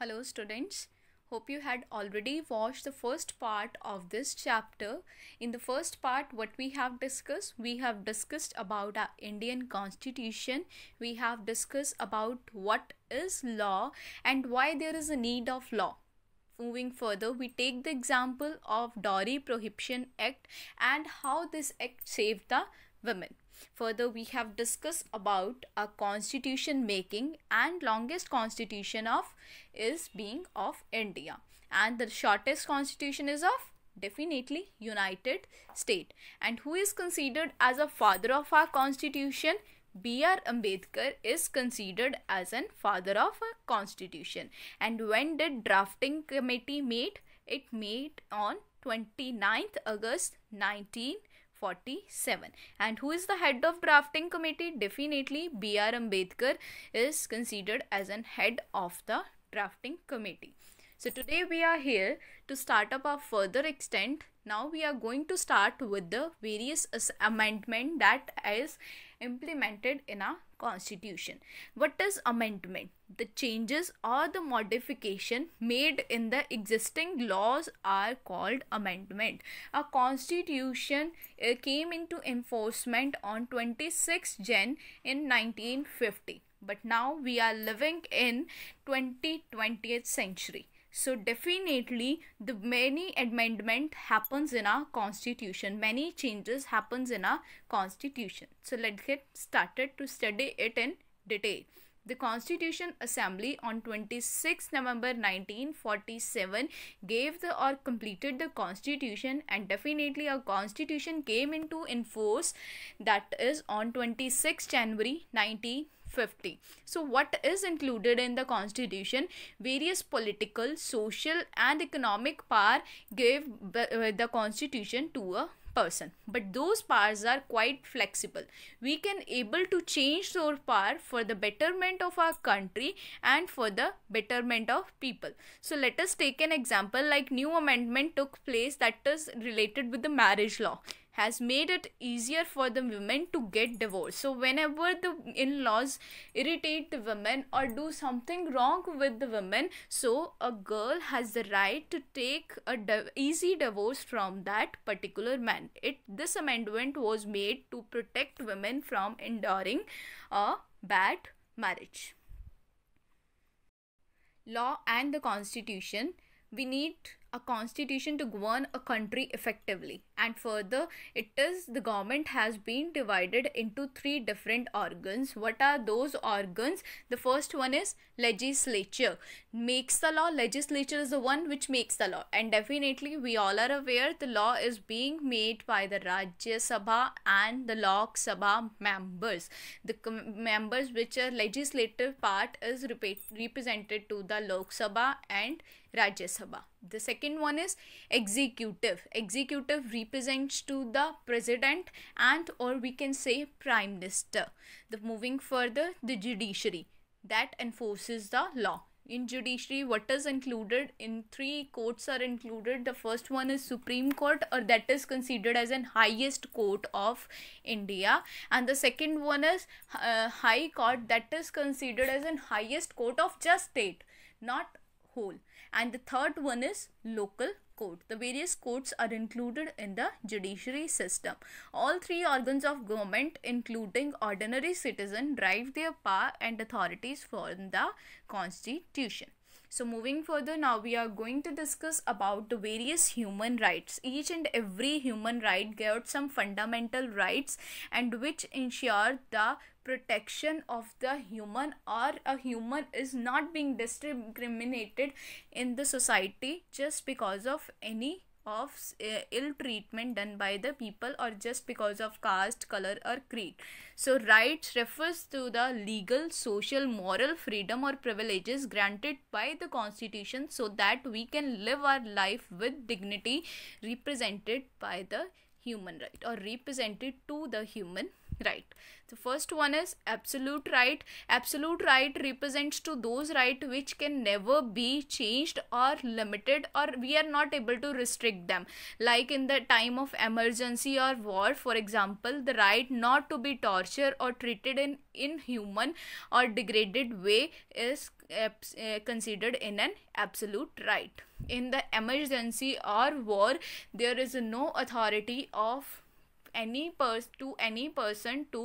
Hello students. Hope you had already watched the first part of this chapter. In the first part, what we have discussed, we have discussed about our Indian constitution. We have discussed about what is law and why there is a need of law. Moving further, we take the example of Dowry Prohibition Act and how this act saved the women. Further, we have discussed about a constitution making and longest constitution of is being of India and the shortest constitution is of definitely United State. And who is considered as a father of our constitution? B.R. Ambedkar is considered as an father of a constitution. And when did drafting committee meet? It met on 29th August 19 47 and who is the head of drafting committee definitely br ambedkar is considered as an head of the drafting committee so today we are here to start up our further extent, now we are going to start with the various amendment that is implemented in our constitution. What is amendment? The changes or the modification made in the existing laws are called amendment. A constitution uh, came into enforcement on 26 Jan in 1950 but now we are living in 2020th century so definitely the many amendment happens in our constitution many changes happens in our constitution so let's get started to study it in detail the Constitution Assembly on 26 November 1947 gave the or completed the Constitution and definitely our Constitution came into enforce that is on 26 January 19 50 so what is included in the constitution various political social and economic power gave the uh, constitution to a person but those powers are quite flexible we can able to change our power for the betterment of our country and for the betterment of people so let us take an example like new amendment took place that is related with the marriage law has made it easier for the women to get divorced. So, whenever the in laws irritate the women or do something wrong with the women, so a girl has the right to take a easy divorce from that particular man. It this amendment was made to protect women from enduring a bad marriage. Law and the Constitution. We need a constitution to govern a country effectively and further it is the government has been divided into three different organs what are those organs the first one is legislature makes the law legislature is the one which makes the law and definitely we all are aware the law is being made by the rajya sabha and the lok sabha members the members which are legislative part is represented to the lok sabha and Rajya Sabha. The second one is executive. Executive represents to the president and or we can say prime minister. The moving further the judiciary that enforces the law. In judiciary what is included in three courts are included. The first one is Supreme Court or that is considered as an highest court of India and the second one is uh, High Court that is considered as an highest court of just state not whole and the third one is local court. The various courts are included in the judiciary system. All three organs of government including ordinary citizen derive their power and authorities from the constitution. So moving further now we are going to discuss about the various human rights. Each and every human right got some fundamental rights and which ensure the protection of the human or a human is not being discriminated in the society just because of any of uh, ill treatment done by the people or just because of caste, color, or creed. So, rights refers to the legal, social, moral freedom or privileges granted by the constitution so that we can live our life with dignity represented by the human right or represented to the human right the first one is absolute right absolute right represents to those right which can never be changed or limited or we are not able to restrict them like in the time of emergency or war for example the right not to be tortured or treated in inhuman or degraded way is eh, considered in an absolute right in the emergency or war there is no authority of any person to any person to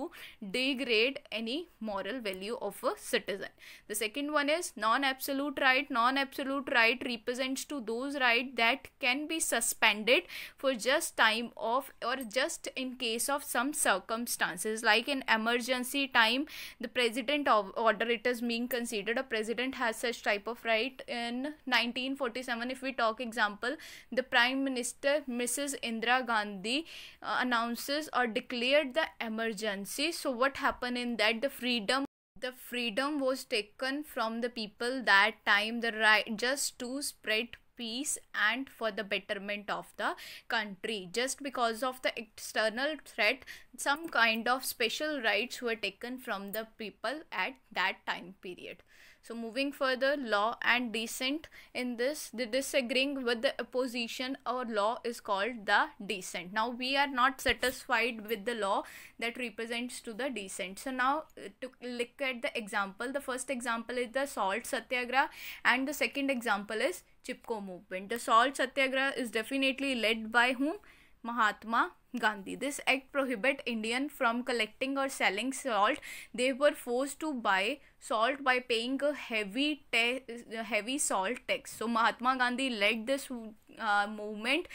degrade any moral value of a citizen the second one is non absolute right non absolute right represents to those right that can be suspended for just time of or just in case of some circumstances like in emergency time the president of order it is being considered a president has such type of right in 1947 if we talk example the prime minister mrs indira gandhi uh, announced or declared the emergency so what happened in that the freedom the freedom was taken from the people that time the right just to spread peace and for the betterment of the country. Just because of the external threat, some kind of special rights were taken from the people at that time period. So moving further, law and descent. In this, the disagreeing with the opposition or law is called the descent. Now we are not satisfied with the law that represents to the descent. So now uh, to look at the example, the first example is the salt satyagraha and the second example is Chipko movement. The salt satyagraha is definitely led by whom? Mahatma Gandhi. This act prohibit Indian from collecting or selling salt. They were forced to buy solved by paying a heavy heavy salt tax. So Mahatma Gandhi led this uh, movement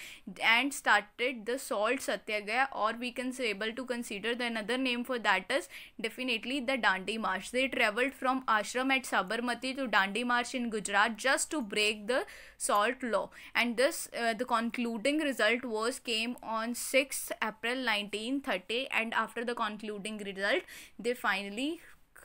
and started the salt satyagraha or we can say able to consider the another name for that is definitely the Dandi March. They traveled from ashram at Sabarmati to Dandi March in Gujarat just to break the salt law and this uh, the concluding result was came on 6th April 1930 and after the concluding result they finally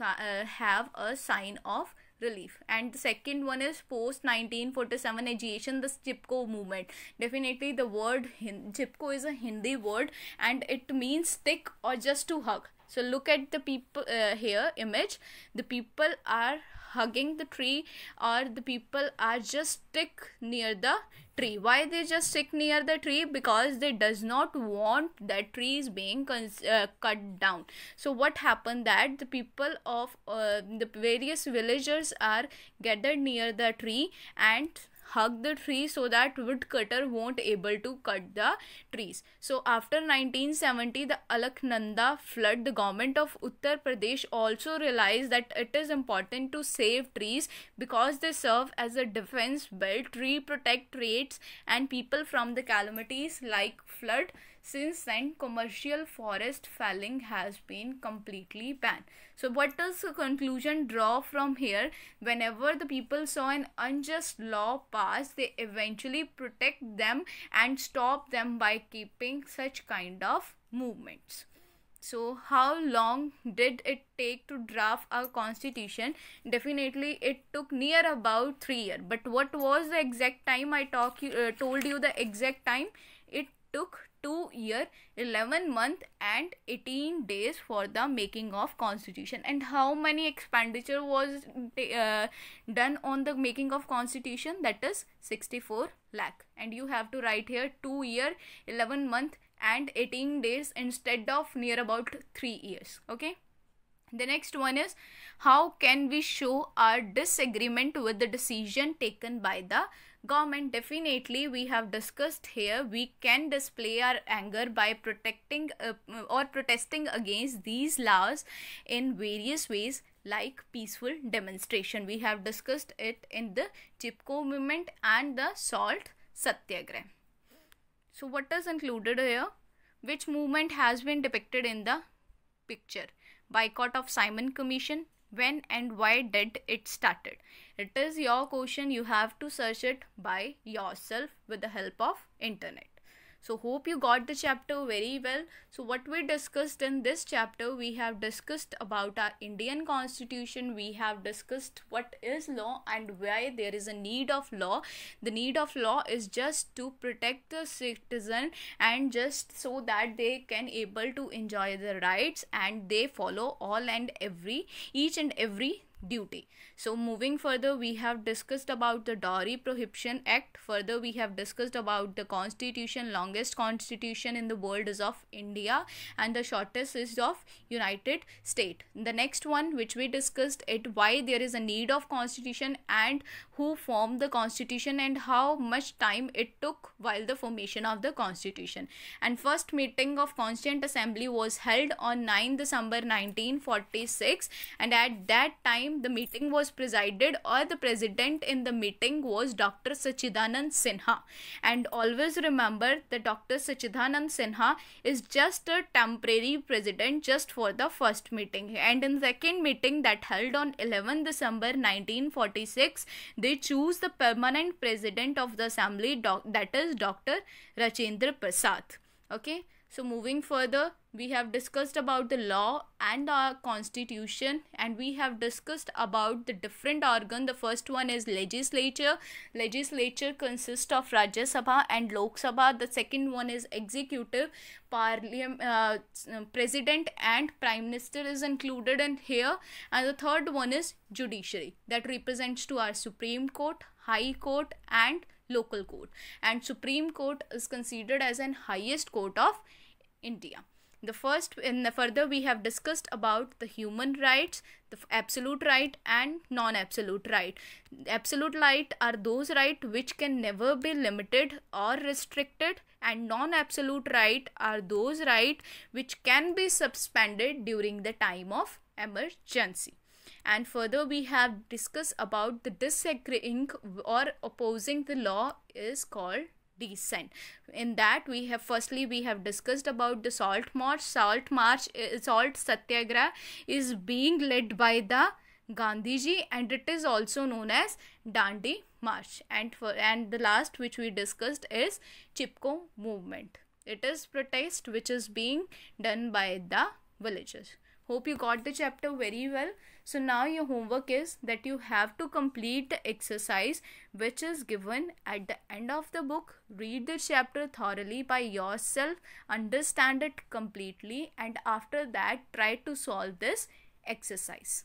uh, have a sign of relief and the second one is post 1947 agitation the chipko movement definitely the word chipko is a hindi word and it means stick or just to hug so look at the people uh, here image the people are hugging the tree or the people are just stick near the tree why they just stick near the tree because they does not want that tree is being uh, cut down so what happened that the people of uh, the various villagers are gathered near the tree and hug the tree so that woodcutter won't able to cut the trees. So after 1970, the Alaknanda flood, the government of Uttar Pradesh also realized that it is important to save trees because they serve as a defense belt, tree protect rates and people from the calamities like flood. Since then, commercial forest felling has been completely banned. So, what does the conclusion draw from here? Whenever the people saw an unjust law passed, they eventually protect them and stop them by keeping such kind of movements. So, how long did it take to draft our constitution? Definitely, it took near about three years. But what was the exact time? I talk, uh, told you the exact time. It took 2 year 11 month and 18 days for the making of constitution and how many expenditure was uh, done on the making of constitution that is 64 lakh and you have to write here 2 year 11 month and 18 days instead of near about 3 years okay the next one is how can we show our disagreement with the decision taken by the government definitely we have discussed here we can display our anger by protecting uh, or protesting against these laws in various ways like peaceful demonstration we have discussed it in the chipko movement and the salt satyagraha so what is included here which movement has been depicted in the picture boycott of simon commission when and why did it started it is your question you have to search it by yourself with the help of internet so hope you got the chapter very well. So what we discussed in this chapter, we have discussed about our Indian constitution. We have discussed what is law and why there is a need of law. The need of law is just to protect the citizen and just so that they can able to enjoy their rights and they follow all and every each and every duty. So moving further, we have discussed about the Dari Prohibition Act. Further, we have discussed about the constitution. Longest constitution in the world is of India and the shortest is of United States. The next one which we discussed it why there is a need of constitution and who formed the constitution and how much time it took while the formation of the constitution. And first meeting of Constituent Assembly was held on 9 December 1946 and at that time the meeting was presided or the president in the meeting was Dr. Sachidanand Sinha. And always remember that Dr. Sachidanand Sinha is just a temporary president just for the first meeting. And in second meeting that held on 11 December 1946, they choose the permanent president of the assembly that is Dr. Rachendra Prasad okay so moving further, we have discussed about the law and our constitution and we have discussed about the different organ. The first one is legislature. Legislature consists of Rajya Sabha and Lok Sabha. The second one is executive. Parliament, uh, uh, president and prime minister is included in here. And the third one is judiciary that represents to our Supreme Court, High Court and local court and supreme court is considered as an highest court of india the first in the further we have discussed about the human rights the absolute right and non absolute right absolute right are those right which can never be limited or restricted and non absolute right are those right which can be suspended during the time of emergency and further we have discussed about the disagreeing or opposing the law is called dissent in that we have firstly we have discussed about the salt march salt march eh, salt satyagraha is being led by the Gandhiji and it is also known as Dandi March and for and the last which we discussed is Chipko movement. It is protest which is being done by the villagers. Hope you got the chapter very well. So now your homework is that you have to complete the exercise which is given at the end of the book. Read the chapter thoroughly by yourself, understand it completely and after that try to solve this exercise.